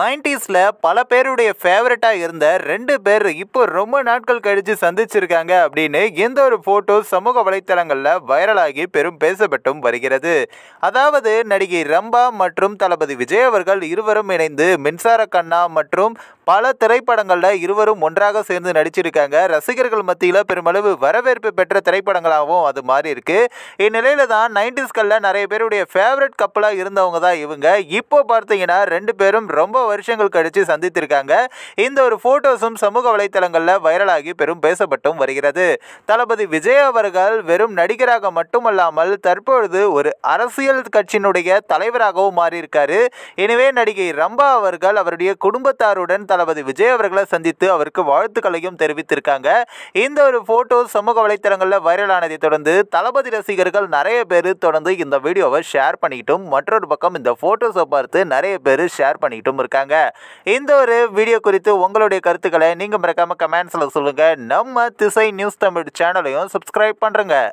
நைன்டிஸில் பல பேருடைய ஃபேவரட்டாக இருந்த ரெண்டு பேர் இப்போ ரொம்ப நாட்கள் கழித்து சந்திச்சிருக்காங்க அப்படின்னு எந்த ஒரு ஃபோட்டோ சமூக வலைத்தளங்களில் வைரலாகி பெரும் பேசப்பட்டும் வருகிறது அதாவது நடிகை ரம்பா மற்றும் தளபதி விஜய் அவர்கள் இருவரும் இணைந்து மின்சார கண்ணா மற்றும் பல திரைப்படங்களில் இருவரும் ஒன்றாக சேர்ந்து நடிச்சிருக்காங்க ரசிகர்கள் மத்தியில் பெருமளவு வரவேற்பு பெற்ற திரைப்படங்களாகவும் அது மாறி இருக்கு இந்நிலையில தான் நைன்டிஸ்களில் நிறைய பேருடைய ஃபேவரட் கப்பலாக இருந்தவங்க தான் இவங்க இப்போ பார்த்தீங்கன்னா ரெண்டு பேரும் ரொம்ப ரொம்ப வருஷங்கள் கழித்து சந்தித்திருக்காங்க இந்த ஒரு ஃபோட்டோஸும் சமூக வலைத்தளங்களில் வைரலாகி பெரும் பேசப்பட்டும் வருகிறது தளபதி விஜய் அவர்கள் வெறும் நடிகராக மட்டுமல்லாமல் தற்பொழுது ஒரு அரசியல் கட்சியினுடைய தலைவராகவும் மாறியிருக்காரு எனவே நடிகை ரம்பா அவர்கள் அவருடைய குடும்பத்தாருடன் தளபதி விஜய் அவர்களை சந்தித்து அவருக்கு வாழ்த்துக்களையும் தெரிவித்திருக்காங்க இந்த ஒரு போட்டோ சமூக வலைத்தளங்களில் வைரலானதை தொடர்ந்து தளபதி ரசிகர்கள் நிறைய பேர் தொடர்ந்து இந்த வீடியோவை ஷேர் பண்ணிக்கிட்டும் மற்றொரு பக்கம் இந்த போட்டோஸை பார்த்து நிறைய பேர் ஷேர் பண்ணிக்கிட்டும் இருக்காங்க இந்த ஒரு வீடியோ குறித்து உங்களுடைய கருத்துக்களை நீங்கள் மறக்காமல் கமெண்ட்ஸில் சொல்லுங்கள் நம்ம திசை நியூஸ் தமிழ் சேனலையும் சப்ஸ்கிரைப் பண்ணுறங்க